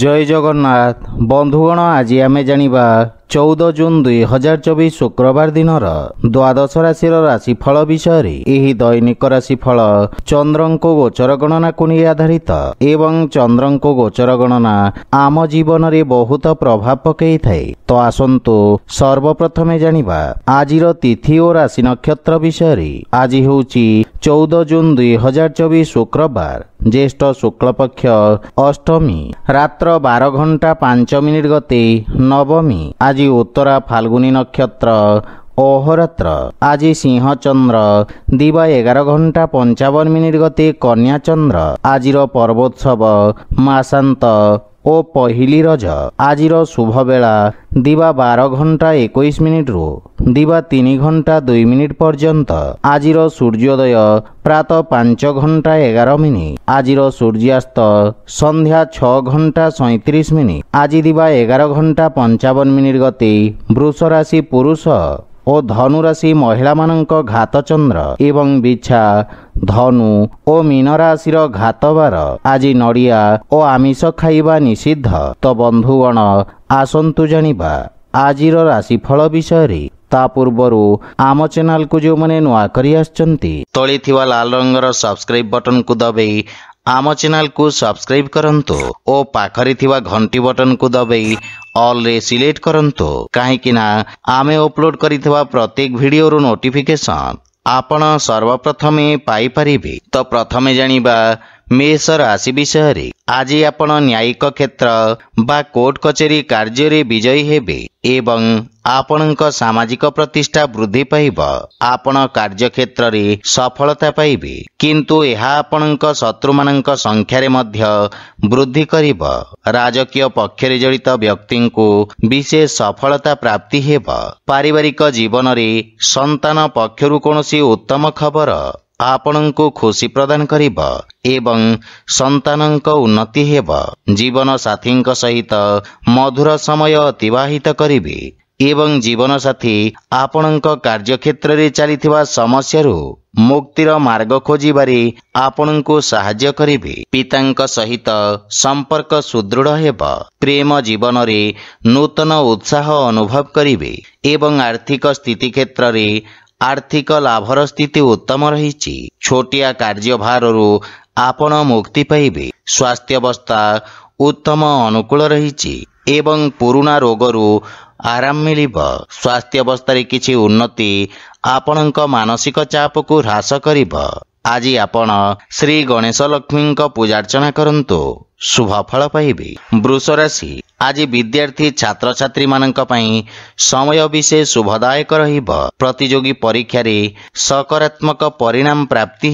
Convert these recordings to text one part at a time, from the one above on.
জয় জগন্নাথ বন্ধুগণ ଆଜି ଆମେ ଜାଣିବା ଚଉଦ ଜୁନ୍ ଦୁଇ ହଜାର ଚବିଶ ଶୁକ୍ରବାର ଦିନର ଦ୍ୱାଦଶ ରାଶିର ରାଶିଫଳ ବିଷୟରେ ଏହି ଦୈନିକ ରାଶିଫଳ ଚନ୍ଦ୍ରଙ୍କ ଗୋଚର ଗଣନାକୁ ନେଇ ଆଧାରିତ ଏବଂ ଚନ୍ଦ୍ରଙ୍କ ଗୋଚର ଗଣନା ଆମ ଜୀବନରେ ବହୁତ ପ୍ରଭାବ ପକାଇଥାଏ ତ ଆସନ୍ତୁ ସର୍ବପ୍ରଥମେ ଜାଣିବା ଆଜିର ତିଥି ଓ ରାଶି ନକ୍ଷତ୍ର ବିଷୟରେ ଆଜି ହେଉଛି ଚଉଦ ଜୁନ୍ ଦୁଇ ହଜାର ଚବିଶ ଶୁକ୍ରବାର ଜ୍ୟେଷ୍ଠ ଶୁକ୍ଳପକ୍ଷ ଅଷ୍ଟମୀ ରାତ୍ର ବାର ଘଣ୍ଟା ପାଞ୍ଚ ମିନିଟ୍ ଗତି ନବମୀ ଆଜି ଆଜି ଉତ୍ତରା ଫାଲ୍ଗୁନି ନକ୍ଷତ୍ର ଅହରାତ୍ର ଆଜି ସିଂହଚନ୍ଦ୍ର ଦିବ ଏଗାର ଘଣ୍ଟା ପଞ୍ଚାବନ ମିନିଟ୍ ଗତି କନ୍ୟାଚନ୍ଦ୍ର ଆଜିର ପର୍ବୋତ୍ସବ ମାସାନ୍ତ ଓ ପହିଲି ରଜ ଆଜିର ଶୁଭବେଳା ଦିବା ବାର ଘଣ୍ଟା ଏକୋଇଶ ମିନିଟ୍ରୁ ଦିବା ତିନି ଘଣ୍ଟା ଦୁଇ ମିନିଟ୍ ପର୍ଯ୍ୟନ୍ତ ଆଜିର ସୂର୍ଯ୍ୟୋଦୟ ପ୍ରାତଃ ପାଞ୍ଚ ଘଣ୍ଟା ଏଗାର ମିନିଟ୍ ଆଜିର ସୂର୍ଯ୍ୟାସ୍ତ ସନ୍ଧ୍ୟା ଛଅ ଘଣ୍ଟା ସଇଁତିରିଶ ମିନିଟ୍ ଆଜି ଦିବା ଏଗାର ଘଣ୍ଟା ପଞ୍ଚାବନ ମିନିଟ୍ ଗତି ବୃଷ ରାଶି ପୁରୁଷ ଓ ଧନୁରାଶି ମହିଳାମାନଙ୍କ ଘାତଚନ୍ଦ୍ର ଏବଂ ବିଛା ଧନୁ ଓ ମୀନରାଶିର ଘାତବାର ଆଜି ନଡ଼ିଆ ଓ ଆମିଷ ଖାଇବା ନିଷିଦ୍ଧ ତ ବନ୍ଧୁଗଣ ଆସନ୍ତୁ ଜାଣିବା ଆଜିର ରାଶିଫଳ ବିଷୟରେ ତା ପୂର୍ବରୁ ଆମ ଚ୍ୟାନେଲକୁ ଯେଉଁମାନେ ନୂଆ କରି ଆସିଛନ୍ତି ତଳେ ଥିବା ଲାଲ ରଙ୍ଗର ସବସ୍କ୍ରାଇବ୍ ବଟନକୁ ଦବାଇ आम चैनल को सब्सक्राइब करूँ और पाखे घंटी बटन को दबाई अल्रे सिलेक्ट करंतु काहे आम अपलोड कर प्रत्येक भिडर रो आपण सर्वप्रथमें पाई तो प्रथम जानिबा ମେଷ ରାଶି ବିଷୟରେ ଆଜି ଆପଣ ନ୍ୟାୟିକ କ୍ଷେତ୍ର ବା କୋର୍ଟ କଚେରୀ କାର୍ଯ୍ୟରେ ବିଜୟୀ ହେବେ ଏବଂ ଆପଣଙ୍କ ସାମାଜିକ ପ୍ରତିଷ୍ଠା ବୃଦ୍ଧି ପାଇବ ଆପଣ କାର୍ଯ୍ୟକ୍ଷେତ୍ରରେ ସଫଳତା ପାଇବେ କିନ୍ତୁ ଏହା ଆପଣଙ୍କ ଶତ୍ରୁମାନଙ୍କ ସଂଖ୍ୟାରେ ମଧ୍ୟ ବୃଦ୍ଧି କରିବ ରାଜକୀୟ ପକ୍ଷରେ ଜଡ଼ିତ ବ୍ୟକ୍ତିଙ୍କୁ ବିଶେଷ ସଫଳତା ପ୍ରାପ୍ତି ହେବ ପାରିବାରିକ ଜୀବନରେ ସନ୍ତାନ ପକ୍ଷରୁ କୌଣସି ଉତ୍ତମ ଖବର ଆପଣଙ୍କୁ ଖୁସି ପ୍ରଦାନ କରିବ ଏବଂ ସନ୍ତାନଙ୍କ ଉନ୍ନତି ହେବ ଜୀବନ ସାଥୀଙ୍କ ସହିତ ମଧୁର ସମୟ ଅତିବାହିତ କରିବେ ଏବଂ ଜୀବନସାଥୀ ଆପଣଙ୍କ କାର୍ଯ୍ୟକ୍ଷେତ୍ରରେ ଚାଲିଥିବା ସମସ୍ୟାରୁ ମୁକ୍ତିର ମାର୍ଗ ଖୋଜିବାରେ ଆପଣଙ୍କୁ ସାହାଯ୍ୟ କରିବେ ପିତାଙ୍କ ସହିତ ସମ୍ପର୍କ ସୁଦୃଢ଼ ହେବ ପ୍ରେମ ଜୀବନରେ ନୂତନ ଉତ୍ସାହ ଅନୁଭବ କରିବେ ଏବଂ ଆର୍ଥିକ ସ୍ଥିତି କ୍ଷେତ୍ରରେ ଆର୍ଥିକ ଲାଭର ସ୍ଥିତି ଉତ୍ତମ ରହିଛି ଛୋଟିଆ କାର୍ଯ୍ୟଭାରରୁ ଆପଣ ମୁକ୍ତି ପାଇବେ ସ୍ୱାସ୍ଥ୍ୟବସ୍ଥା ଉତ୍ତମ ଅନୁକୂଳ ରହିଛି ଏବଂ ପୁରୁଣା ରୋଗରୁ ଆରାମ ମିଳିବ ସ୍ୱାସ୍ଥ୍ୟବସ୍ଥାରେ କିଛି ଉନ୍ନତି ଆପଣଙ୍କ ମାନସିକ ଚାପକୁ ହ୍ରାସ କରିବ ଆଜି ଆପଣ ଶ୍ରୀ ଗଣେଶ ଲକ୍ଷ୍ମୀଙ୍କ ପୂଜାର୍ଚ୍ଚନା କରନ୍ତୁ पाइबे वृष राशि आज विद्यार्थी छात्र विद्यथी छात्रछा समय विशेष शुभदयक रही परीक्षा सकारात्मक परिणाम प्राप्ति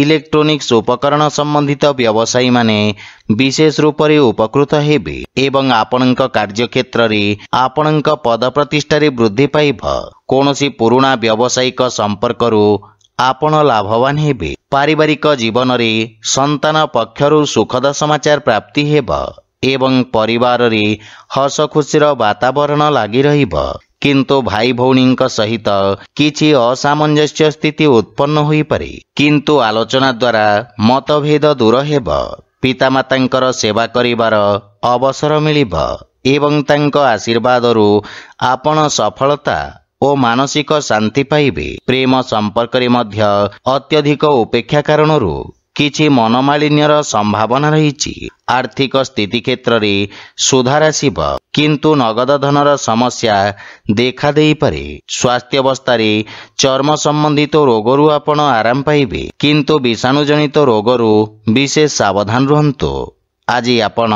इलेक्ट्रोनिक्स उपकरण सम्बन्धित व्यवसायी विशेष रूपले उपकृत हे कार्यक्षेत्र कार्येत्र आपण् पद प्रतिष्ठार वृद्धि कणुस प्यावसायिक सम्पर्कहरू ଆପଣ ଲାଭବାନ ହେବେ ପାରିବାରିକ ଜୀବନରେ ସନ୍ତାନ ପକ୍ଷରୁ ସୁଖଦ ସମାଚାର ପ୍ରାପ୍ତି ହେବ ଏବଂ ପରିବାରରେ ହସଖୁସିର ବାତାବରଣ ଲାଗି ରହିବ କିନ୍ତୁ ଭାଇ ଭଉଣୀଙ୍କ ସହିତ କିଛି ଅସାମଞ୍ଜସ୍ୟ ସ୍ଥିତି ଉତ୍ପନ୍ନ ହୋଇପାରେ କିନ୍ତୁ ଆଲୋଚନା ଦ୍ୱାରା ମତଭେଦ ଦୂର ହେବ ପିତାମାତାଙ୍କର ସେବା କରିବାର ଅବସର ମିଳିବ ଏବଂ ତାଙ୍କ ଆଶୀର୍ବାଦରୁ ଆପଣ ସଫଳତା ଓ ମାନସିକ ଶାନ୍ତି ପାଇବେ ପ୍ରେମ ସମ୍ପର୍କରେ ମଧ୍ୟ ଅତ୍ୟଧିକ ଉପେକ୍ଷା କାରଣରୁ କିଛି ମନମାଳିନ୍ୟର ସମ୍ଭାବନା ରହିଛି ଆର୍ଥିକ ସ୍ଥିତି କ୍ଷେତ୍ରରେ ସୁଧାର ଆସିବ କିନ୍ତୁ ନଗଦ ଧନର ସମସ୍ୟା ଦେଖାଦେଇପାରେ ସ୍ୱାସ୍ଥ୍ୟାବସ୍ଥାରେ ଚର୍ମ ସମ୍ବନ୍ଧିତ ରୋଗରୁ ଆପଣ ଆରାମ ପାଇବେ କିନ୍ତୁ ବିଷାଣୁ ଜନିତ ରୋଗରୁ ବିଶେଷ ସାବଧାନ ରୁହନ୍ତୁ ଆଜି ଆପଣ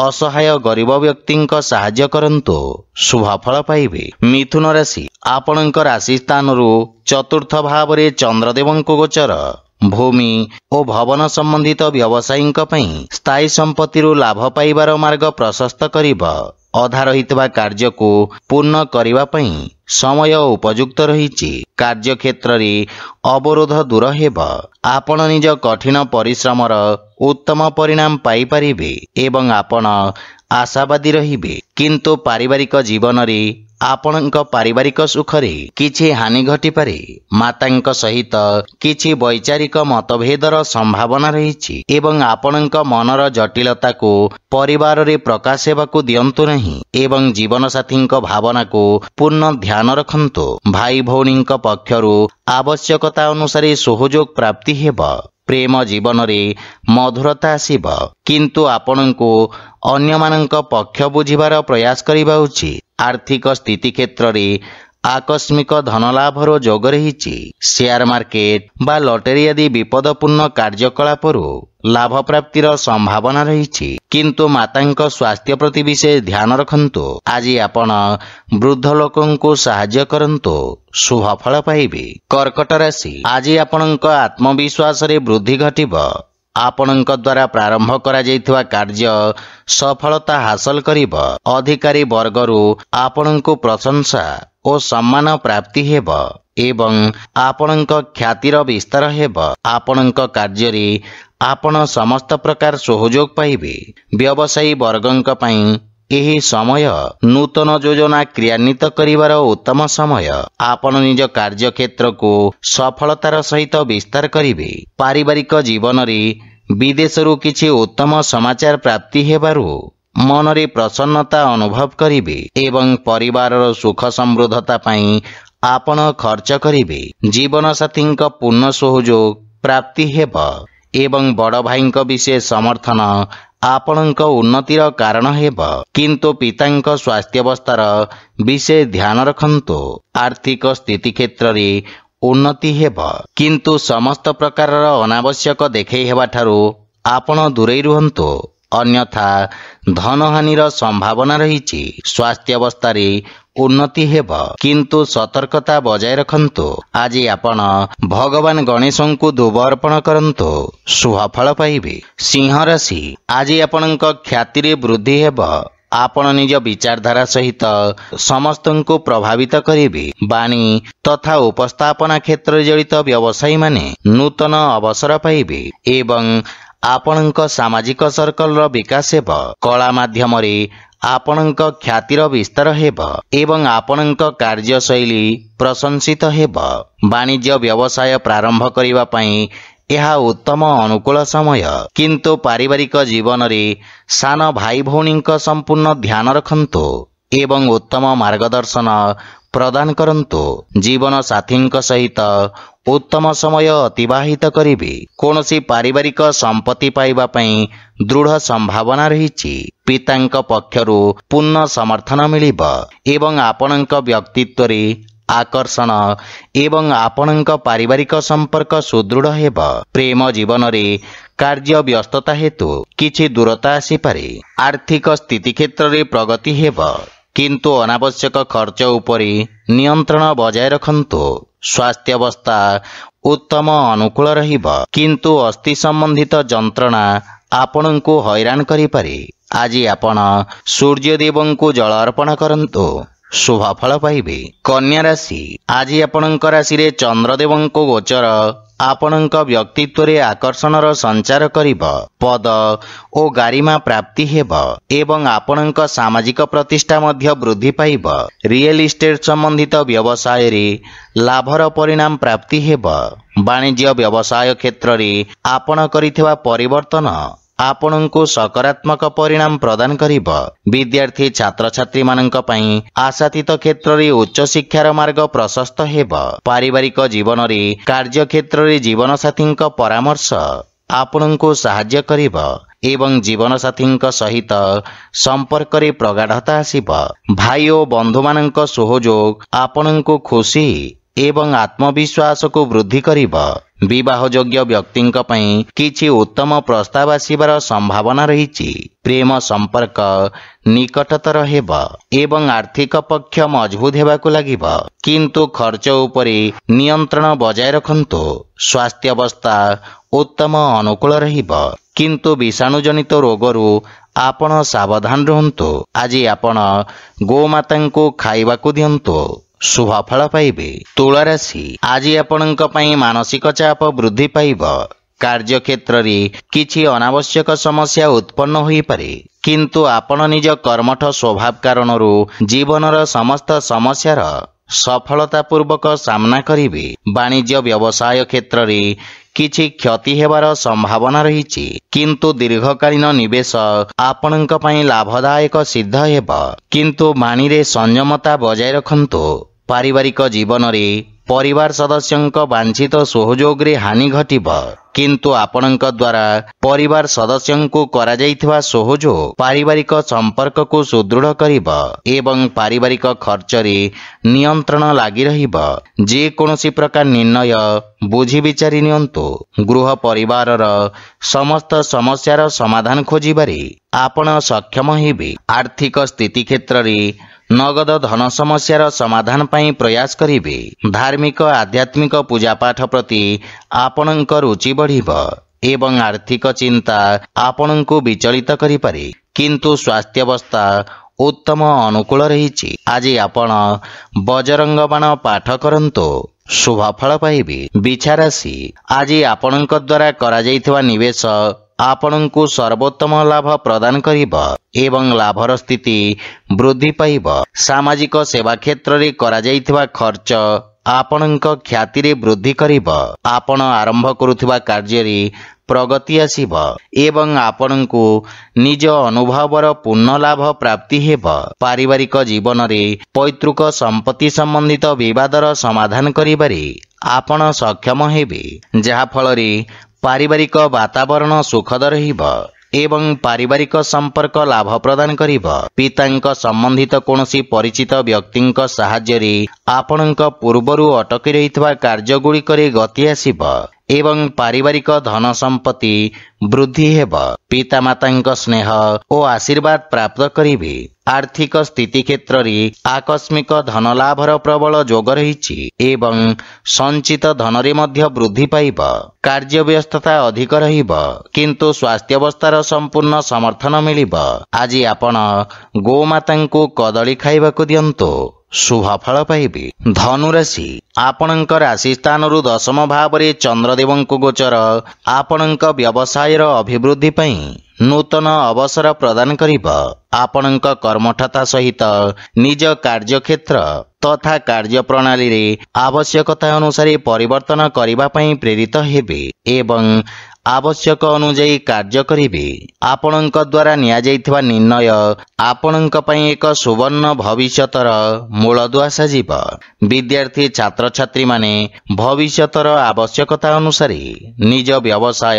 ଅସହାୟ ଗରିବ ବ୍ୟକ୍ତିଙ୍କ ସାହାଯ୍ୟ କରନ୍ତୁ ଶୁଭଫଳ ପାଇବେ ମିଥୁନ ରାଶି ଆପଣଙ୍କ ରାଶି ସ୍ଥାନରୁ ଚତୁର୍ଥ ଭାବରେ ଚନ୍ଦ୍ରଦେବଙ୍କୁ ଗୋଚର ଭୂମି ଓ ଭବନ ସମ୍ବନ୍ଧିତ ବ୍ୟବସାୟୀଙ୍କ ପାଇଁ ସ୍ଥାୟୀ ସମ୍ପତ୍ତିରୁ ଲାଭ ପାଇବାର ମାର୍ଗ ପ୍ରଶସ୍ତ କରିବ ଅଧା ରହିଥିବା କାର୍ଯ୍ୟକୁ ପୂର୍ଣ୍ଣ କରିବା ପାଇଁ ସମୟ ଉପଯୁକ୍ତ ରହିଛି କାର୍ଯ୍ୟକ୍ଷେତ୍ରରେ ଅବରୋଧ ଦୂର ହେବ ଆପଣ ନିଜ କଠିନ ପରିଶ୍ରମର ଉତ୍ତମ ପରିଣାମ ପାଇପାରିବେ ଏବଂ ଆପଣ ଆଶାବାଦୀ ରହିବେ କିନ୍ତୁ ପାରିବାରିକ ଜୀବନରେ ଆପଣଙ୍କ ପାରିବାରିକ ସୁଖରେ କିଛି ହାନି ଘଟିପାରେ ମାତାଙ୍କ ସହିତ କିଛି ବୈଚାରିକ ମତଭେଦର ସମ୍ଭାବନା ରହିଛି ଏବଂ ଆପଣଙ୍କ ମନର ଜଟିଳତାକୁ ପରିବାରରେ ପ୍ରକାଶ ହେବାକୁ ଦିଅନ୍ତୁ ନାହିଁ ଏବଂ ଜୀବନସାଥୀଙ୍କ ଭାବନାକୁ ପୂର୍ଣ୍ଣ ଧ୍ୟାନ ରଖନ୍ତୁ ଭାଇ ଭଉଣୀଙ୍କ ପକ୍ଷରୁ ଆବଶ୍ୟକତା ଅନୁସାରେ ସହଯୋଗ ପ୍ରାପ୍ତି ହେବ ପ୍ରେମ ଜୀବନରେ ମଧୁରତା ଆସିବ କିନ୍ତୁ ଆପଣଙ୍କୁ ଅନ୍ୟମାନଙ୍କ ପକ୍ଷ ବୁଝିବାର ପ୍ରୟାସ କରିବା ଉଚିତ ଆର୍ଥିକ ସ୍ଥିତି କ୍ଷେତ୍ରରେ ଆକସ୍ମିକ ଧନଲାଭର ଯୋଗ ରହିଛି ସେୟାର ମାର୍କେଟ ବା ଲଟେରୀ ଆଦି ବିପଦପୂର୍ଣ୍ଣ କାର୍ଯ୍ୟକଳାପରୁ ଲାଭ ପ୍ରାପ୍ତିର ସମ୍ଭାବନା ରହିଛି କିନ୍ତୁ ମାତାଙ୍କ ସ୍ୱାସ୍ଥ୍ୟ ପ୍ରତି ବିଶେଷ ଧ୍ୟାନ ରଖନ୍ତୁ ଆଜି ଆପଣ ବୃଦ୍ଧ ଲୋକଙ୍କୁ ସାହାଯ୍ୟ କରନ୍ତୁ ଶୁଭଫଳ ପାଇବେ କର୍କଟ ରାଶି ଆଜି ଆପଣଙ୍କ ଆତ୍ମବିଶ୍ୱାସରେ ବୃଦ୍ଧି ଘଟିବ ଆପଣଙ୍କ ଦ୍ୱାରା ପ୍ରାରମ୍ଭ କରାଯାଇଥିବା କାର୍ଯ୍ୟ ସଫଳତା ହାସଲ କରିବ ଅଧିକାରୀ ବର୍ଗରୁ ଆପଣଙ୍କୁ ପ୍ରଶଂସା ଓ ସମ୍ମାନ ପ୍ରାପ୍ତି ହେବ ଏବଂ ଆପଣଙ୍କ ଖ୍ୟାତିର ବିସ୍ତାର ହେବ ଆପଣଙ୍କ କାର୍ଯ୍ୟରେ आपण समस्त प्रकार सहयोग पाबे व्यवसायी एही समय नूतन जोजना क्रियान्वित गरय आज कर्ेतको सफलतार सहित विस्तार गरे पारिवारिक जीवनले विदेशु किछि उत्तम समाचार प्राप्ति हेबारु मनले प्रसन्नता अनुभव गरे पार सुख समृद्धता पाइ आपण खर्च गरे जीवनसाथी पूर्ण सहयोग प्राप्ति ଏବଂ ବଡ଼ ଭାଇଙ୍କ ବିଶେଷ ସମର୍ଥନ ଆପଣଙ୍କ ଉନ୍ନତିର କାରଣ ହେବ କିନ୍ତୁ ପିତାଙ୍କ ସ୍ୱାସ୍ଥ୍ୟାବସ୍ଥାର ବିଶେଷ ଧ୍ୟାନ ରଖନ୍ତୁ ଆର୍ଥିକ ସ୍ଥିତି କ୍ଷେତ୍ରରେ ଉନ୍ନତି ହେବ କିନ୍ତୁ ସମସ୍ତ ପ୍ରକାରର ଅନାବଶ୍ୟକ ଦେଖେଇ ହେବାଠାରୁ ଆପଣ ଦୂରେଇ ରୁହନ୍ତୁ ଅନ୍ୟଥା ଧନହାନିର ସମ୍ଭାବନା ରହିଛି ସ୍ୱାସ୍ଥ୍ୟାବସ୍ଥାରେ ଉନ୍ନତି ହେବ କିନ୍ତୁ ସତର୍କତା ବଜାୟ ରଖନ୍ତୁ ଆଜି ଆପଣ ଭଗବାନ ଗଣେଶଙ୍କୁ ଦୁବ ଅର୍ପଣ କରନ୍ତୁ ସୁହଫଳ ପାଇବେ ସିଂହ ରାଶି ଆଜି ଆପଣଙ୍କ ଖ୍ୟାତିରେ ବୃଦ୍ଧି ହେବ ଆପଣ ନିଜ ବିଚାରଧାରା ସହିତ ସମସ୍ତଙ୍କୁ ପ୍ରଭାବିତ କରିବେ ବାଣୀ ତଥା ଉପସ୍ଥାପନା କ୍ଷେତ୍ରରେ ଜଡ଼ିତ ବ୍ୟବସାୟୀମାନେ ନୂତନ ଅବସର ପାଇବେ ଏବଂ ଆପଣଙ୍କ ସାମାଜିକ ସର୍କଲର ବିକାଶ ହେବ କଳା ମାଧ୍ୟମରେ ଆପଣଙ୍କ ଖ୍ୟାତିର ବିସ୍ତାର ହେବ ଏବଂ ଆପଣଙ୍କ କାର୍ଯ୍ୟଶୈଳୀ ପ୍ରଶଂସିତ ହେବ ବାଣିଜ୍ୟ ବ୍ୟବସାୟ ପ୍ରାରମ୍ଭ କରିବା ପାଇଁ ଏହା ଉତ୍ତମ ଅନୁକୂଳ ସମୟ କିନ୍ତୁ ପାରିବାରିକ ଜୀବନରେ ସାନ ଭାଇ ଭଉଣୀଙ୍କ ସମ୍ପୂର୍ଣ୍ଣ ଧ୍ୟାନ ରଖନ୍ତୁ ଏବଂ ଉତ୍ତମ ମାର୍ଗଦର୍ଶନ ପ୍ରଦାନ କରନ୍ତୁ ଜୀବନସାଥୀଙ୍କ ସହିତ ଉତ୍ତମ ସମୟ ଅତିବାହିତ କରିବି କୌଣସି ପାରିବାରିକ ସମ୍ପତ୍ତି ପାଇବା ପାଇଁ ଦୃଢ଼ ସମ୍ଭାବନା ରହିଛି ପିତାଙ୍କ ପକ୍ଷରୁ ପୂର୍ଣ୍ଣ ସମର୍ଥନ ମିଳିବ ଏବଂ ଆପଣଙ୍କ ବ୍ୟକ୍ତିତ୍ୱରେ ଆକର୍ଷଣ ଏବଂ ଆପଣଙ୍କ ପାରିବାରିକ ସମ୍ପର୍କ ସୁଦୃଢ଼ ହେବ ପ୍ରେମ ଜୀବନରେ କାର୍ଯ୍ୟ ବ୍ୟସ୍ତତା ହେତୁ କିଛି ଦୂରତା ଆସିପାରେ ଆର୍ଥିକ ସ୍ଥିତି କ୍ଷେତ୍ରରେ ପ୍ରଗତି ହେବ କିନ୍ତୁ ଅନାବଶ୍ୟକ ଖର୍ଚ୍ଚ ଉପରେ ନିୟନ୍ତ୍ରଣ ବଜାୟ ରଖନ୍ତୁ ସ୍ୱାସ୍ଥ୍ୟାବସ୍ଥା ଉତ୍ତମ ଅନୁକୂଳ ରହିବ କିନ୍ତୁ ଅସ୍ଥି ସମ୍ବନ୍ଧିତ ଯନ୍ତ୍ରଣା ଆପଣଙ୍କୁ ହଇରାଣ କରିପାରେ ଆଜି ଆପଣ ସୂର୍ଯ୍ୟଦେବଙ୍କୁ ଜଳ ଅର୍ପଣ କରନ୍ତୁ ଶୁଭଫଳ ପାଇବେ କନ୍ୟା ରାଶି ଆଜି ଆପଣଙ୍କ ରାଶିରେ ଚନ୍ଦ୍ରଦେବଙ୍କୁ ଗୋଚର ଆପଣଙ୍କ ବ୍ୟକ୍ତିତ୍ୱରେ ଆକର୍ଷଣର ସଞ୍ଚାର କରିବ ପଦ ଓ ଗାରିମା ପ୍ରାପ୍ତି ହେବ ଏବଂ ଆପଣଙ୍କ ସାମାଜିକ ପ୍ରତିଷ୍ଠା ମଧ୍ୟ ବୃଦ୍ଧି ପାଇବ ରିଏଲ ଇଷ୍ଟେଟ୍ ସମ୍ବନ୍ଧିତ ବ୍ୟବସାୟରେ ଲାଭର ପରିଣାମ ପ୍ରାପ୍ତି ହେବ ବାଣିଜ୍ୟ ବ୍ୟବସାୟ କ୍ଷେତ୍ରରେ ଆପଣ କରିଥିବା ପରିବର୍ତ୍ତନ ଆପଣଙ୍କୁ ସକାରାତ୍ମକ ପରିଣାମ ପ୍ରଦାନ କରିବ ବିଦ୍ୟାର୍ଥୀ ଛାତ୍ରଛାତ୍ରୀମାନଙ୍କ ପାଇଁ ଆଶାତୀତ କ୍ଷେତ୍ରରେ ଉଚ୍ଚଶିକ୍ଷାର ମାର୍ଗ ପ୍ରଶସ୍ତ ହେବ ପାରିବାରିକ ଜୀବନରେ କାର୍ଯ୍ୟକ୍ଷେତ୍ରରେ ଜୀବନସାଥୀଙ୍କ ପରାମର୍ଶ ଆପଣଙ୍କୁ ସାହାଯ୍ୟ କରିବ ଏବଂ ଜୀବନସାଥୀଙ୍କ ସହିତ ସମ୍ପର୍କରେ ପ୍ରଗାଢ଼ତା ଆସିବ ଭାଇ ଓ ବନ୍ଧୁମାନଙ୍କ ସହଯୋଗ ଆପଣଙ୍କୁ ଖୁସି ଏବଂ ଆତ୍ମବିଶ୍ୱାସକୁ ବୃଦ୍ଧି କରିବ ବିବାହଯୋଗ୍ୟ ବ୍ୟକ୍ତିଙ୍କ ପାଇଁ କିଛି ଉତ୍ତମ ପ୍ରସ୍ତାବ ଆସିବାର ସମ୍ଭାବନା ରହିଛି ପ୍ରେମ ସମ୍ପର୍କ ନିକଟତର ହେବ ଏବଂ ଆର୍ଥିକ ପକ୍ଷ ମଜବୁତ ହେବାକୁ ଲାଗିବ କିନ୍ତୁ ଖର୍ଚ୍ଚ ଉପରେ ନିୟନ୍ତ୍ରଣ ବଜାୟ ରଖନ୍ତୁ ସ୍ୱାସ୍ଥ୍ୟାବସ୍ଥା ଉତ୍ତମ ଅନୁକୂଳ ରହିବ କିନ୍ତୁ ବିଷାଣୁ ଜନିତ ରୋଗରୁ ଆପଣ ସାବଧାନ ରୁହନ୍ତୁ ଆଜି ଆପଣ ଗୋମାତାଙ୍କୁ ଖାଇବାକୁ ଦିଅନ୍ତୁ ଶୁଭଫଳ ପାଇବେ ତୁଳାରାଶି ଆଜି ଆପଣଙ୍କ ପାଇଁ ମାନସିକ ଚାପ ବୃଦ୍ଧି ପାଇବ କାର୍ଯ୍ୟକ୍ଷେତ୍ରରେ କିଛି ଅନାବଶ୍ୟକ ସମସ୍ୟା ଉତ୍ପନ୍ନ ହୋଇପାରେ କିନ୍ତୁ ଆପଣ ନିଜ କର୍ମଠ ସ୍ୱଭାବ କାରଣରୁ ଜୀବନର ସମସ୍ତ ସମସ୍ୟାର ସଫଳତାପୂର୍ବକ ସାମ୍ନା କରିବେ ବାଣିଜ୍ୟ ବ୍ୟବସାୟ କ୍ଷେତ୍ରରେ କିଛି କ୍ଷତି ହେବାର ସମ୍ଭାବନା ରହିଛି କିନ୍ତୁ ଦୀର୍ଘକାଳୀନ ନିବେଶ ଆପଣଙ୍କ ପାଇଁ ଲାଭଦାୟକ ସିଦ୍ଧ ହେବ କିନ୍ତୁ ବାଣୀରେ ସଂଯମତା ବଜାୟ ରଖନ୍ତୁ ପାରିବାରିକ ଜୀବନରେ ପରିବାର ସଦସ୍ୟଙ୍କ ବାଞ୍ଛିତ ସହଯୋଗରେ ହାନି ଘଟିବ କିନ୍ତୁ ଆପଣଙ୍କ ଦ୍ୱାରା ପରିବାର ସଦସ୍ୟଙ୍କୁ କରାଯାଇଥିବା ସହଯୋଗ ପାରିବାରିକ ସମ୍ପର୍କକୁ ସୁଦୃଢ଼ କରିବ ଏବଂ ପାରିବାରିକ ଖର୍ଚ୍ଚରେ ନିୟନ୍ତ୍ରଣ ଲାଗି ରହିବ ଯେକୌଣସି ପ୍ରକାର ନିର୍ଣ୍ଣୟ ବୁଝି ବିଚାରି ନିଅନ୍ତୁ ଗୃହ ପରିବାରର ସମସ୍ତ ସମସ୍ୟାର ସମାଧାନ ଖୋଜିବାରେ ଆପଣ ସକ୍ଷମ ହେବେ ଆର୍ଥିକ ସ୍ଥିତି କ୍ଷେତ୍ରରେ ନଗଦ ଧନ ସମସ୍ୟାର ସମାଧାନ ପାଇଁ ପ୍ରୟାସ କରିବେ ଧାର୍ମିକ ଆଧ୍ୟାତ୍ମିକ ପୂଜାପାଠ ପ୍ରତି ଆପଣଙ୍କ ରୁଚି ବଢ଼ିବ ଏବଂ ଆର୍ଥିକ ଚିନ୍ତା ଆପଣଙ୍କୁ ବିଚଳିତ କରିପାରେ କିନ୍ତୁ ସ୍ୱାସ୍ଥ୍ୟାବସ୍ଥା ଉତ୍ତମ ଅନୁକୂଳ ରହିଛି ଆଜି ଆପଣ ବଜରଙ୍ଗ ବାଣ ପାଠ କରନ୍ତୁ ଶୁଭଫଳ ପାଇବେ ବିଛାରାଶି ଆଜି ଆପଣଙ୍କ ଦ୍ୱାରା କରାଯାଇଥିବା ନିବେଶ ଆପଣଙ୍କୁ ସର୍ବୋତ୍ତମ ଲାଭ ପ୍ରଦାନ କରିବ ଏବଂ ଲାଭର ସ୍ଥିତି ବୃଦ୍ଧି ପାଇବ ସାମାଜିକ ସେବା କ୍ଷେତ୍ରରେ କରାଯାଇଥିବା ଖର୍ଚ୍ଚ ଆପଣଙ୍କ ଖ୍ୟାତିରେ ବୃଦ୍ଧି କରିବ ଆପଣ ଆରମ୍ଭ କରୁଥିବା କାର୍ଯ୍ୟରେ ପ୍ରଗତି ଆସିବ ଏବଂ ଆପଣଙ୍କୁ ନିଜ ଅନୁଭବର ପୂର୍ଣ୍ଣ ଲାଭ ପ୍ରାପ୍ତି ହେବ ପାରିବାରିକ ଜୀବନରେ ପୈତୃକ ସମ୍ପତ୍ତି ସମ୍ବନ୍ଧିତ ବିବାଦର ସମାଧାନ କରିବାରେ ଆପଣ ସକ୍ଷମ ହେବେ ଯାହାଫଳରେ ପାରିବାରିକ ବାତାବରଣ ସୁଖଦ ରହିବ ଏବଂ ପାରିବାରିକ ସମ୍ପର୍କ ଲାଭ ପ୍ରଦାନ କରିବ ପିତାଙ୍କ ସମ୍ବନ୍ଧିତ କୌଣସି ପରିଚିତ ବ୍ୟକ୍ତିଙ୍କ ସାହାଯ୍ୟରେ ଆପଣଙ୍କ ପୂର୍ବରୁ ଅଟକି ରହିଥିବା କାର୍ଯ୍ୟ ଗୁଡ଼ିକରେ ଗତି ଆସିବ ଏବଂ ପାରିବାରିକ ଧନ ସମ୍ପତ୍ତି ବୃଦ୍ଧି ହେବ ପିତାମାତାଙ୍କ ସ୍ନେହ ଓ ଆଶୀର୍ବାଦ ପ୍ରାପ୍ତ କରିବେ ଆର୍ଥିକ ସ୍ଥିତି କ୍ଷେତ୍ରରେ ଆକସ୍ମିକ ଧନଲାଭର ପ୍ରବଳ ଯୋଗ ରହିଛି ଏବଂ ସଞ୍ଚିତ ଧନରେ ମଧ୍ୟ ବୃଦ୍ଧି ପାଇବ କାର୍ଯ୍ୟବ୍ୟସ୍ତତା ଅଧିକ ରହିବ କିନ୍ତୁ ସ୍ୱାସ୍ଥ୍ୟବସ୍ଥାର ସମ୍ପୂର୍ଣ୍ଣ ସମର୍ଥନ ମିଳିବ ଆଜି ଆପଣ ଗୋମାତାଙ୍କୁ କଦଳୀ ଖାଇବାକୁ ଦିଅନ୍ତୁ ଶୁଭଫଳ ପାଇବେ ଧନୁରାଶି ଆପଣଙ୍କ ରାଶି ସ୍ଥାନରୁ ଦଶମ ଭାବରେ ଚନ୍ଦ୍ରଦେବଙ୍କୁ ଗୋଚର ଆପଣଙ୍କ ବ୍ୟବସାୟର ଅଭିବୃଦ୍ଧି ପାଇଁ ନୂତନ ଅବସର ପ୍ରଦାନ କରିବ ଆପଣଙ୍କ କର୍ମଠତା ସହିତ ନିଜ କାର୍ଯ୍ୟକ୍ଷେତ୍ର ତଥା କାର୍ଯ୍ୟପ୍ରଣାଳୀରେ ଆବଶ୍ୟକତା ଅନୁସାରେ ପରିବର୍ତ୍ତନ କରିବା ପାଇଁ ପ୍ରେରିତ ହେବେ ଏବଂ ଆବଶ୍ୟକ ଅନୁଯାୟୀ କାର୍ଯ୍ୟ କରିବେ ଆପଣଙ୍କ ଦ୍ୱାରା ନିଆଯାଇଥିବା ନିର୍ଣ୍ଣୟ ଆପଣଙ୍କ ପାଇଁ ଏକ ସୁବର୍ଣ୍ଣ ଭବିଷ୍ୟତର ମୂଳଦୁଆ ସାଜିବ ବିଦ୍ୟାର୍ଥୀ ଛାତ୍ରଛାତ୍ରୀମାନେ ଭବିଷ୍ୟତର ଆବଶ୍ୟକତା ଅନୁସାରେ ନିଜ ବ୍ୟବସାୟ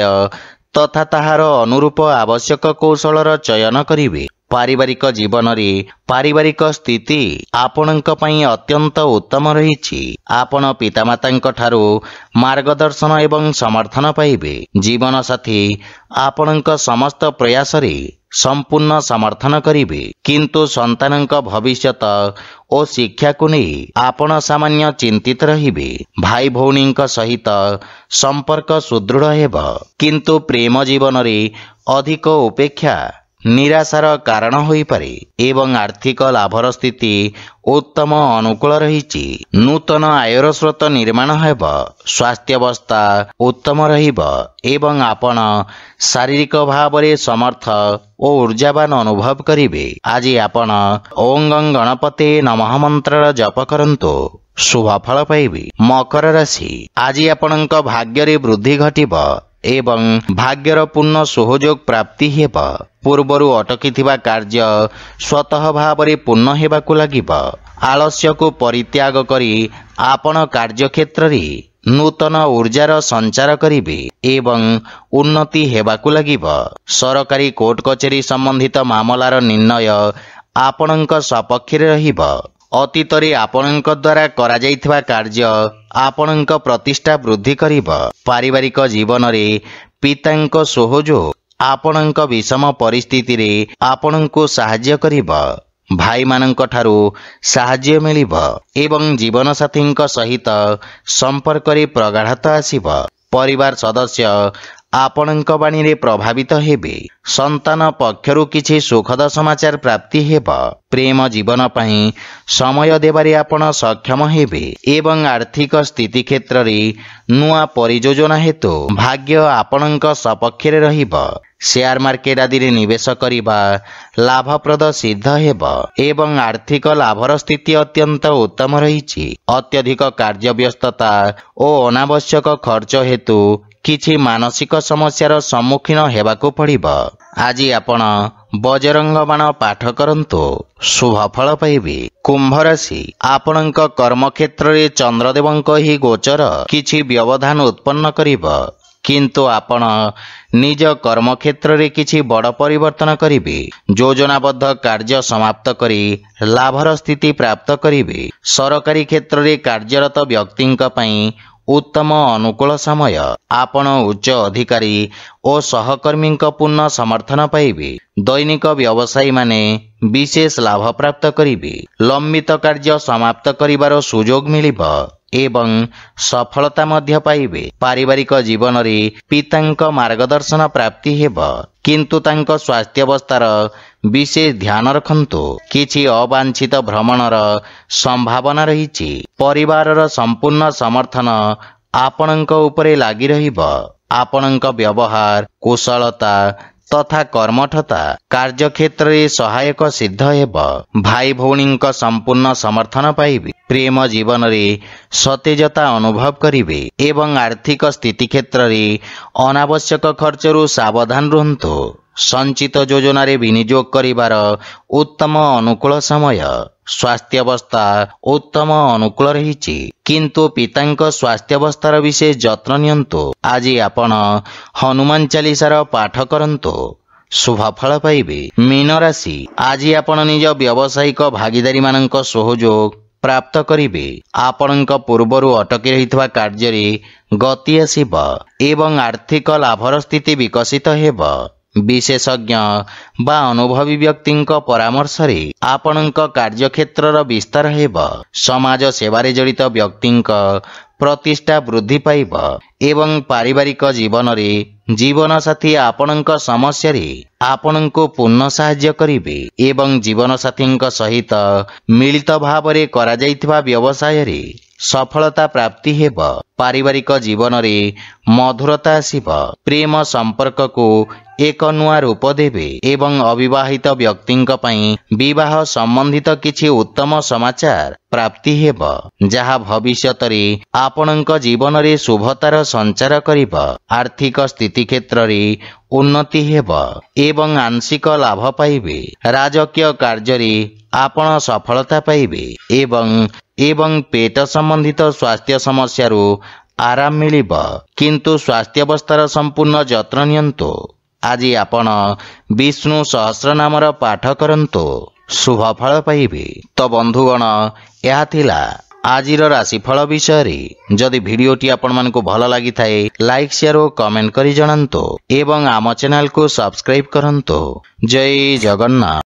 ତଥା ତାହାର ଅନୁରୂପ ଆବଶ୍ୟକ କୌଶଳର ଚୟନ କରିବେ ପାରିବାରିକ ଜୀବନରେ ପାରିବାରିକ ସ୍ଥିତି ଆପଣଙ୍କ ପାଇଁ ଅତ୍ୟନ୍ତ ଉତ୍ତମ ରହିଛି ଆପଣ ପିତାମାତାଙ୍କ ଠାରୁ ମାର୍ଗଦର୍ଶନ ଏବଂ ସମର୍ଥନ ପାଇବେ ଜୀବନସାଥୀ ଆପଣଙ୍କ ସମସ୍ତ ପ୍ରୟାସରେ सम्पूर्ण समर्थन गरे ओ सत शिक्षाको नै सामान्य चिन्तित रे भाई भणी सहित सम्पर्क सुदृढ हो प्रेम जीवनले अधिक उपेक्षा ନିରାଶାର କାରଣ ହୋଇପାରେ ଏବଂ ଆର୍ଥିକ ଲାଭର ସ୍ଥିତି ଉତ୍ତମ ଅନୁକୂଳ ରହିଛି ନୂତନ ଆୟର ସ୍ରୋତ ନିର୍ମାଣ ହେବ ସ୍ୱାସ୍ଥ୍ୟାବସ୍ଥା ଉତ୍ତମ ରହିବ ଏବଂ ଆପଣ ଶାରୀରିକ ଭାବରେ ସମର୍ଥ ଓ ଉର୍ଜାବାନ ଅନୁଭବ କରିବେ ଆଜି ଆପଣ ଓଙ୍ଗଂ ଗଣପତି ନମଃ ମନ୍ତ୍ରର ଜପ କରନ୍ତୁ ଶୁଭଫଳ ପାଇବି ମକର ରାଶି ଆଜି ଆପଣଙ୍କ ଭାଗ୍ୟରେ ବୃଦ୍ଧି ଘଟିବ ଏବଂ ଭାଗ୍ୟର ପୂର୍ଣ୍ଣ ସହଯୋଗ ପ୍ରାପ୍ତି ହେବ ପୂର୍ବରୁ ଅଟକିଥିବା କାର୍ଯ୍ୟ ସ୍ୱତଃ ଭାବରେ ପୂର୍ଣ୍ଣ ହେବାକୁ ଲାଗିବ ଆଳସ୍ୟକୁ ପରିତ୍ୟାଗ କରି ଆପଣ କାର୍ଯ୍ୟକ୍ଷେତ୍ରରେ ନୂତନ ଉର୍ଜାର ସଞ୍ଚାର କରିବେ ଏବଂ ଉନ୍ନତି ହେବାକୁ ଲାଗିବ ସରକାରୀ କୋର୍ଟ କଚେରୀ ସମ୍ବନ୍ଧିତ ମାମଲାର ନିର୍ଣ୍ଣୟ ଆପଣଙ୍କ ସପକ୍ଷରେ ରହିବ ଅତୀତରେ ଆପଣଙ୍କ ଦ୍ୱାରା କରାଯାଇଥିବା କାର୍ଯ୍ୟ ଆପଣଙ୍କ ପ୍ରତିଷ୍ଠା ବୃଦ୍ଧି କରିବ ପାରିବାରିକ ଜୀବନରେ ପିତାଙ୍କ ସହଯୋଗ ଆପଣଙ୍କ ବିଷମ ପରିସ୍ଥିତିରେ ଆପଣଙ୍କୁ ସାହାଯ୍ୟ କରିବ ଭାଇମାନଙ୍କ ଠାରୁ ସାହାଯ୍ୟ ମିଳିବ ଏବଂ ଜୀବନସାଥୀଙ୍କ ସହିତ ସମ୍ପର୍କରେ ପ୍ରଗାଢ଼ ଆସିବ ପରିବାର ସଦସ୍ୟ ଆପଣଙ୍କ ବାଣୀରେ ପ୍ରଭାବିତ ହେବେ ସନ୍ତାନ ପକ୍ଷରୁ କିଛି ସୁଖଦ ସମାଚାର ପ୍ରାପ୍ତି ହେବ ପ୍ରେମ ଜୀବନ ପାଇଁ ସମୟ ଦେବାରେ ଆପଣ ସକ୍ଷମ ହେବେ ଏବଂ ଆର୍ଥିକ ସ୍ଥିତି କ୍ଷେତ୍ରରେ ନୂଆ ପରିଯୋଜନା ହେତୁ ଭାଗ୍ୟ ଆପଣଙ୍କ ସପକ୍ଷରେ ରହିବ ସେୟାର ମାର୍କେଟ ଆଦିରେ ନିବେଶ କରିବା ଲାଭପ୍ରଦ ସିଦ୍ଧ ହେବ ଏବଂ ଆର୍ଥିକ ଲାଭର ସ୍ଥିତି ଅତ୍ୟନ୍ତ ଉତ୍ତମ ରହିଛି ଅତ୍ୟଧିକ କାର୍ଯ୍ୟ ବ୍ୟସ୍ତତା ଓ ଅନାବଶ୍ୟକ ଖର୍ଚ୍ଚ ହେତୁ କିଛି ମାନସିକ ସମସ୍ୟାର ସମ୍ମୁଖୀନ ହେବାକୁ ପଡ଼ିବ ଆଜି ଆପଣ ବଜରଙ୍ଗ ବାଣ ପାଠ କରନ୍ତୁ ଶୁଭଫଳ ପାଇବେ କୁମ୍ଭ ରାଶି ଆପଣଙ୍କ କର୍ମକ୍ଷେତ୍ରରେ ଚନ୍ଦ୍ରଦେବଙ୍କ ଏହି ଗୋଚର କିଛି ବ୍ୟବଧାନ ଉତ୍ପନ୍ନ କରିବ କିନ୍ତୁ ଆପଣ ନିଜ କର୍ମକ୍ଷେତ୍ରରେ କିଛି ବଡ଼ ପରିବର୍ତ୍ତନ କରିବେ ଯୋଜନାବଦ୍ଧ କାର୍ଯ୍ୟ ସମାପ୍ତ କରି ଲାଭର ସ୍ଥିତି ପ୍ରାପ୍ତ କରିବେ ସରକାରୀ କ୍ଷେତ୍ରରେ କାର୍ଯ୍ୟରତ ବ୍ୟକ୍ତିଙ୍କ ପାଇଁ ଉତ୍ତମ ଅନୁକୂଳ ସମୟ ଆପଣ ଉଚ୍ଚ ଅଧିକାରୀ ଓ ସହକର୍ମୀଙ୍କ ପୂର୍ଣ୍ଣ ସମର୍ଥନ ପାଇବେ ଦୈନିକ ବ୍ୟବସାୟୀମାନେ ବିଶେଷ ଲାଭ ପ୍ରାପ୍ତ କରିବେ ଲମ୍ବିତ କାର୍ଯ୍ୟ ସମାପ୍ତ କରିବାର ସୁଯୋଗ ମିଳିବ ଏବଂ ସଫଳତା ମଧ୍ୟ ପାଇବେ ପାରିବାରିକ ଜୀବନରେ ପିତାଙ୍କ ମାର୍ଗଦର୍ଶନ ପ୍ରାପ୍ତି ହେବ କିନ୍ତୁ ତାଙ୍କ ସ୍ୱାସ୍ଥ୍ୟାବସ୍ଥାର ବିଶେଷ ଧ୍ୟାନ ରଖନ୍ତୁ କିଛି ଅବାଞ୍ଛିତ ଭ୍ରମଣର ସମ୍ଭାବନା ରହିଛି ପରିବାରର ସମ୍ପୂର୍ଣ୍ଣ ସମର୍ଥନ ଆପଣଙ୍କ ଉପରେ ଲାଗି ରହିବ ଆପଣଙ୍କ ବ୍ୟବହାର କୁଶଳତା ତଥା କର୍ମଠତା କାର୍ଯ୍ୟକ୍ଷେତ୍ରରେ ସହାୟକ ସିଦ୍ଧ ହେବ ଭାଇ ଭଉଣୀଙ୍କ ସମ୍ପୂର୍ଣ୍ଣ ସମର୍ଥନ ପାଇବି ପ୍ରେମ ଜୀବନରେ ସତେଜତା ଅନୁଭବ କରିବେ ଏବଂ ଆର୍ଥିକ ସ୍ଥିତି କ୍ଷେତ୍ରରେ ଅନାବଶ୍ୟକ ଖର୍ଚ୍ଚରୁ ସାବଧାନ ରୁହନ୍ତୁ ସଞ୍ଚିତ ଯୋଜନାରେ ବିନିଯୋଗ କରିବାର ଉତ୍ତମ ଅନୁକୂଳ ସମୟ ସ୍ୱାସ୍ଥ୍ୟାବସ୍ଥା ଉତ୍ତମ ଅନୁକୂଳ ରହିଛି କିନ୍ତୁ ପିତାଙ୍କ ସ୍ୱାସ୍ଥ୍ୟାବସ୍ଥାର ବିଶେଷ ଯତ୍ନ ନିଅନ୍ତୁ ଆଜି ଆପଣ ହନୁମାନ ଚାଳିଶାର ପାଠ କରନ୍ତୁ ଶୁଭଫଳ ପାଇବେ ମୀନ ରାଶି ଆଜି ଆପଣ ନିଜ ବ୍ୟବସାୟିକ ଭାଗିଦାରୀମାନଙ୍କ ସହଯୋଗ ପ୍ରାପ୍ତ କରିବେ ଆପଣଙ୍କ ପୂର୍ବରୁ ଅଟକି ରହିଥିବା କାର୍ଯ୍ୟରେ ଗତି ଆସିବ ଏବଂ ଆର୍ଥିକ ଲାଭର ସ୍ଥିତି ବିକଶିତ ହେବ ବିଶେଷଜ୍ଞ ବା ଅନୁଭବୀ ବ୍ୟକ୍ତିଙ୍କ ପରାମର୍ଶରେ ଆପଣଙ୍କ କାର୍ଯ୍ୟକ୍ଷେତ୍ରର ବିସ୍ତାର ହେବ ସମାଜ ସେବାରେ ଜଡ଼ିତ ବ୍ୟକ୍ତିଙ୍କ ପ୍ରତିଷ୍ଠା ବୃଦ୍ଧି ପାଇବ ଏବଂ ପାରିବାରିକ ଜୀବନରେ ଜୀବନସାଥୀ ଆପଣଙ୍କ ସମସ୍ୟାରେ ଆପଣଙ୍କୁ ପୂର୍ଣ୍ଣ ସାହାଯ୍ୟ କରିବେ ଏବଂ ଜୀବନସାଥୀଙ୍କ ସହିତ ମିଳିତ ଭାବରେ କରାଯାଇଥିବା ବ୍ୟବସାୟରେ ସଫଳତା ପ୍ରାପ୍ତି ହେବ ପାରିବାରିକ ଜୀବନରେ ମଧୁରତା ଆସିବ ପ୍ରେମ ସମ୍ପର୍କକୁ ଏକ ନୂଆ ରୂପ ଦେବେ ଏବଂ ଅବିବାହିତ ବ୍ୟକ୍ତିଙ୍କ ପାଇଁ ବିବାହ ସମ୍ବନ୍ଧିତ କିଛି ଉତ୍ତମ ସମାଚାର ପ୍ରାପ୍ତି ହେବ ଯାହା ଭବିଷ୍ୟତରେ ଆପଣଙ୍କ ଜୀବନରେ ଶୁଭତାର ସଞ୍ଚାର କରିବ ଆର୍ଥିକ ସ୍ଥିତି କ୍ଷେତ୍ରରେ ଉନ୍ନତି ହେବ ଏବଂ ଆଂଶିକ ଲାଭ ପାଇବେ ରାଜକୀୟ କାର୍ଯ୍ୟରେ ଆପଣ ସଫଳତା ପାଇବେ ଏବଂ ଏବଂ ପେଟ ସମ୍ବନ୍ଧିତ ସ୍ୱାସ୍ଥ୍ୟ ସମସ୍ୟାରୁ ଆରାମ ମିଳିବ କିନ୍ତୁ ସ୍ୱାସ୍ଥ୍ୟବସ୍ଥାର ସମ୍ପୂର୍ଣ୍ଣ ଯତ୍ନ ନିଅନ୍ତୁ ଆଜି ଆପଣ ବିଷ୍ଣୁ ସହସ୍ରନାମର ପାଠ କରନ୍ତୁ ଶୁଭଫଳ ପାଇବେ ତ ବନ୍ଧୁଗଣ ଏହା ଥିଲା ଆଜିର ରାଶିଫଳ ବିଷୟରେ ଯଦି ଭିଡ଼ିଓଟି ଆପଣମାନଙ୍କୁ ଭଲ ଲାଗିଥାଏ ଲାଇକ୍ ସେୟାର ଓ କମେଣ୍ଟ କରି ଜଣାନ୍ତୁ ଏବଂ ଆମ ଚ୍ୟାନେଲକୁ ସବସ୍କ୍ରାଇବ୍ କରନ୍ତୁ ଜୟ ଜଗନ୍ନାଥ